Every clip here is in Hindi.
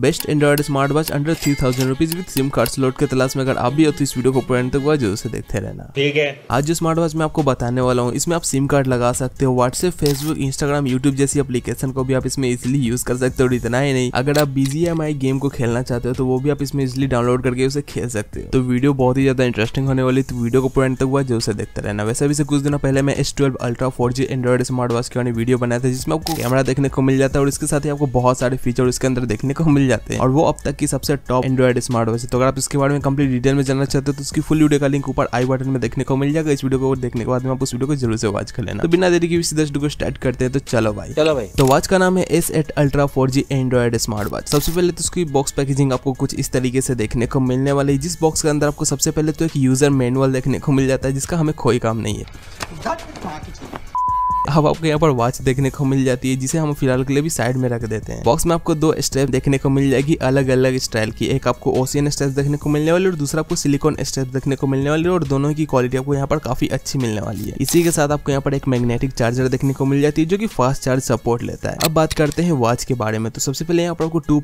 best android smart watch under three thousand rupees with SIM card slot के तलाश में अगर आप भी तो इस वीडियो को पॉइंट तक जरूर से देखते रहना ठीक है आज जो स्मार्ट वॉच मैं आपको बताने वाला हूँ इसमें आप सिम कार्ड लगा सकते हो व्हाट्सएप फेसबुक इंस्टाग्राम यूट्यूब जैसी अपलीकेशन को भी आप इसमें इजिली यूज कर सकते हो इतना ही नहीं अगर आप बीजी एम आई गेम को खेलना चाहते हो तो वो भी आप इसमें इजिली डाउनलोड करके उसे खेल सकते हो तो वीडियो बहुत ही ज्यादा इंटरेस्टिंग होने वाली तो वीडियो को पॉइंट तक हुआ जरूर से देखते रहना वैसे भी से कुछ दिनों पहले मैं S twelve ultra four G android smart watch के वीडियो बनाया था जिसमें आपको कैमरा देखने को मिल जाता है और इसके साथ ही आपको बहुत सारे फीचर इसके अंदर देखने को मिल जाते हैं और वो अब तक की सबसे टॉप एंड्रॉइड स्मार्ट वॉच है तो अगर आप इसके बारे में कंप्लीट डिटेल में जानना चाहते हो तो उसकी फुल वीडियो का लिंक ऊपर आई बटन में देखने को मिल जाएगा इस वीडियो को देखने के बाद में आप उस वीडियो को जरूर से वॉच कर लेना तो बिना देरी के सीधा वीडियो को स्टार्ट करते हैं तो चलो भाई चलो भाई तो वॉच का नाम है S eight ultra four G android smart watch सबसे पहले तो उसकी बॉक्स पैकेजिंग आपको कुछ इस तरीके से देखने को मिलने वाली है जिस बॉक्स के अंदर आपको सबसे पहले तो एक यूजर मैनुअल देखने को मिल जाता है जिसका हमें कोई काम नहीं है अब आपको यहाँ पर वॉच देखने को मिल जाती है जिसे हम फिलहाल के लिए भी साइड में रख देते हैं बॉक्स में आपको दो स्टेप देखने को मिल जाएगी अलग अलग स्टाइल की एक आपको ओशियन स्टेप देखने को मिलने वाली और दूसरा आपको सिलिकॉन स्टेप देखने को मिलने वाली और दोनों की क्वालिटी आपको यहाँ पर काफी अच्छी मिलने वाली है इसी के साथ आपको यहाँ पर एक मैग्नेटिक चार्जर देखने को मिल जाती है जो की फास्ट चार्ज सपोर्ट लेता है अब बात करते हैं वॉच के बारे में तो सबसे पहले यहाँ पर आपको टू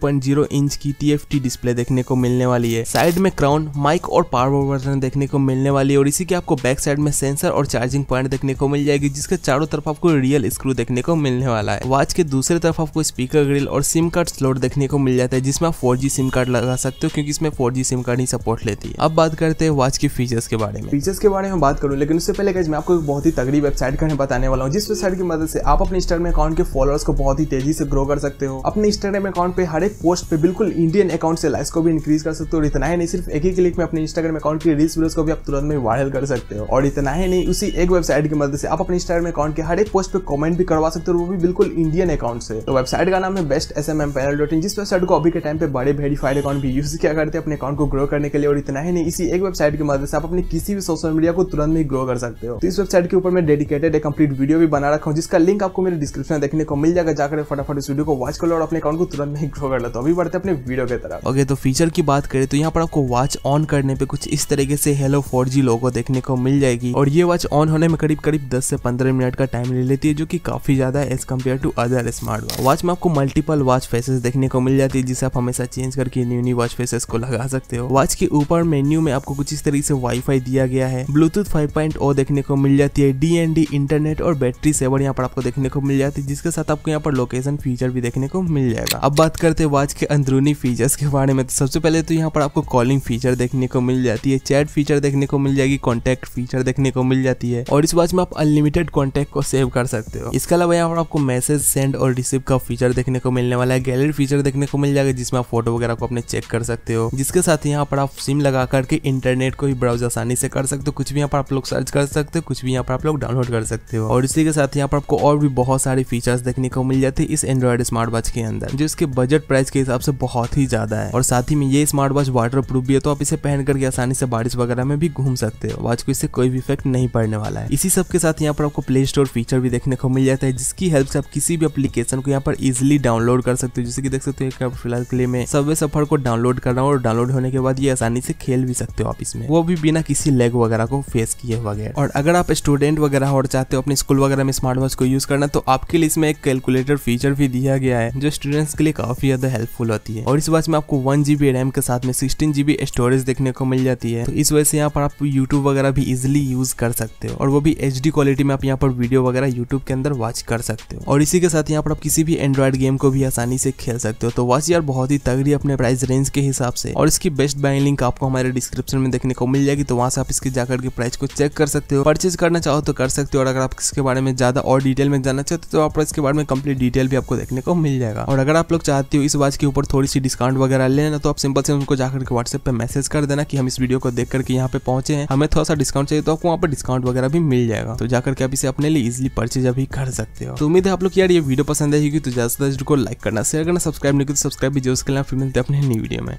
इंच की टी डिस्प्ले देखने को मिलने वाली है साइड में क्राउन माइक और पावर बटन देखने को मिलने वाली है और इसी के आपको बैक साइड में सेंसर और चार्जिंग पॉइंट देखने को मिल जाएगी जिसके चारों तरफ आपको रियल स्क्रू देखने को मिलने वाला है वॉच के दूसरे तरफ आपको स्पीकर ग्रिल और सिम कार्ड स्लोट देखने को मिल जाता है जिसमें आप फोर सिम कार्ड लगा सकते हो क्योंकि इसमें फोर सिम कार्ड ही सपोर्ट लेती है अब बात करते हैं वॉच के फीचर्स के बारे में फीचर्स के बारे में बात करूँ लेकिन उससे पहले मैं आपको बहुत ही तगड़ी वेबसाइट का बताने वाला हूँ जिस वेबसाइट की मदद से आप अपने इंस्टाग्राम अकाउंट के फॉलोअर्स को बहुत ही तेजी से ग्रो कर सकते हो अपने इंस्टाग्राम अकाउंट पे हर एक पोस्ट पे बिल्कुल इंडियन अकाउंट से लाइक्स को भी इंक्रीज कर सकते हो और इतना ही नहीं सिर्फ एक ही क्लिक में अपने इंस्टाग्राम अकाउंट की रील्स वीडियोस को भी आप तुरंत में वायरल कर सकते हो और इतना ही नहीं उसी एक वेबसाइट की मदद से आप अपने इंस्टाग्राम अकाउंट के हर हमारे पोस्ट पे कमेंट भी करवा सकते हो वो भी बिल्कुल इंडियन अकाउंट से तो वेबसाइट का नाम है best S M M panel dot in जिस वेबसाइट को अभी के टाइम पे बड़े वेरीफाइड अकाउंट भी यूज किया करते हैं अपने अकाउंट को ग्रो करने के लिए और इतना ही नहीं इसी एक वेबसाइट की मदद से आप अपने किसी भी सोशल मीडिया को तुरंत ही ग्रो कर सकते हो तो इस वेबसाइट के ऊपर मैं डेडिकेटेड एक कंप्लीट वीडियो भी बना रखा हूँ जिसका लिंक आपको मेरे डिस्क्रिप्शन में देखने को मिल जाएगा जाकर फटाफट इस वीडियो को वॉच कर लो और अपने अकाउंट को तुरंत ही ग्रो कर लो तो अभी बढ़ते अपने वीडियो के तरफ ओके तो फीचर की बात करें तो यहाँ पर आपको वॉच ऑन करने पे कुछ इस तरीके से हेलो फोर जी लोगो देखने को मिल जाएगी और ये वॉच ऑन होने में करीब करीब दस से पंद्रह मिनट का टाइम टाइम ले लेती है जो कि काफ़ी ज़्यादा है as compare to other smart watch watch में आपको मल्टीपल वॉच फेसेस देखने को मिल जाती है जिसे आप हमेशा चेंज करके न्यू न्यू वॉच फेसेस को लगा सकते हो वॉच के ऊपर मेन्यू में आपको कुछ इस तरीके से वाईफाई दिया गया है ब्लूटूथ 5.0 देखने को मिल जाती है डी इंटरनेट और बैटरी सेवर यहाँ पर आपको देखने को मिल जाती है जिसके साथ आपको यहाँ पर लोकेशन फीचर भी देखने को मिल जाएगा अब बात करते हैं वॉच के अंदरूनी फीचर्स के बारे में तो सबसे पहले तो यहाँ पर आपको कॉलिंग फीचर देखने को मिल जाती है चैट फीचर देखने को मिल जाएगी कॉन्टेक्ट फीचर देखने को मिल जाती है और इस वॉच में आप अनलिमिटेड कॉन्टेक्ट को सेव कर सकते हो इसके अलावा यहाँ पर आपको मैसेज सेंड और रिसीव का फीचर देखने को मिलने वाला है गैलरी फीचर देखने को मिल जाएगा जिसमें आप फोटो वगैरह को अपने चेक कर सकते हो जिसके साथ यहाँ पर आप सिम लगा करके इंटरनेट को भी ब्राउज आसानी से कर सकते हो कुछ भी यहाँ पर आप लोग सर्च कर सकते हो कुछ भी यहाँ पर आप लोग डाउनलोड कर सकते हो और इसी के साथ यहाँ पर आपको और भी बहुत सारे फीचर्स देखने को मिल जाते हैं इस एंड्रॉइड स्मार्ट वॉच के अंदर जो इसके बजट प्राइस के हिसाब से बहुत ही ज्यादा है और साथ ही में ये स्मार्ट वॉच वाटर प्रूफ भी है तो आप इसे पहन करके आसानी से बारिश वगैरह में भी घूम सकते हो वॉच को इससे कोई भी इफेक्ट नहीं पड़ने वाला है इसी सब के साथ यहाँ पर आपको प्ले स्टोर फीचर फीचर भी देखने को मिल जाता है जिसकी हेल्प से आप किसी भी एप्लीकेशन को यहाँ पर इजिली डाउनलोड कर सकते हो जैसे कि देख सकते हो फिलहाल के लिए मैं सबवे सफर को डाउनलोड कर रहा हूँ और डाउनलोड होने के बाद ये आसानी से खेल भी सकते हो आप इसमें वो भी बिना किसी लेग वगैरह को फेस किए वगैरह और अगर आप स्टूडेंट वगैरह और चाहते हो अपने स्कूल वगैरह में स्मार्ट वॉच को यूज करना तो आपके लिए इसमें एक कैलकुलेटर फीचर भी दिया गया है जो स्टूडेंट्स के लिए काफी ज्यादा हेल्पफुल होती है और इस वॉच में आपको वन जीबी रैम के साथ में सिक्सटीन जीबी स्टोरेज देखने को मिल जाती है तो इस वजह से यहाँ पर आप यूट्यूब वगैरह भी इजिली यूज कर सकते हो और वो भी एच क्वालिटी में आप यहाँ पर वीडियो वगैरह यूट्यूब के अंदर वॉच कर सकते हो और इसी के साथ यहाँ पर आप किसी भी एंड्रॉइड गेम को भी आसानी से खेल सकते हो तो वॉच यार बहुत ही तगड़ी अपने प्राइस रेंज के हिसाब से और इसकी बेस्ट बाइंग लिंक आपको हमारे डिस्क्रिप्शन में देखने को मिल जाएगी तो वहाँ से आप इसके जाकर के प्राइस को चेक कर सकते हो परचेज करना चाहो तो कर सकते हो और अगर आप इसके बारे में ज्यादा और डिटेल में जानना चाहते हो तो आप इसके बारे में कम्प्लीट डिटेल भी आपको देखने को मिल जाएगा और अगर आप लोग चाहते हो इस वॉच के ऊपर थोड़ी सी डिस्काउंट वगैरह लेना तो आप सिंपल से उनको जाकर के व्हाट्सएप पर मैसेज कर देना की हम इस वीडियो को देख करके यहाँ पे पहुंचे हैं हमें थोड़ा सा डिस्काउंट चाहिए तो आपको वहाँ पर डिस्काउंट वगैरह भी मिल जाएगा तो जाकर के आप इसे अपने लिए इजिली इजिली परचेज अभी कर सकते हो तो उम्मीद है आप लोग यार ये वीडियो पसंद आएगी तो ज्यादा से ज्यादा को लाइक करना शेयर करना सब्सक्राइब नहीं तो सब्सक्राइब भी उसके लिए फिर मिलते हैं अपने न्यू वीडियो में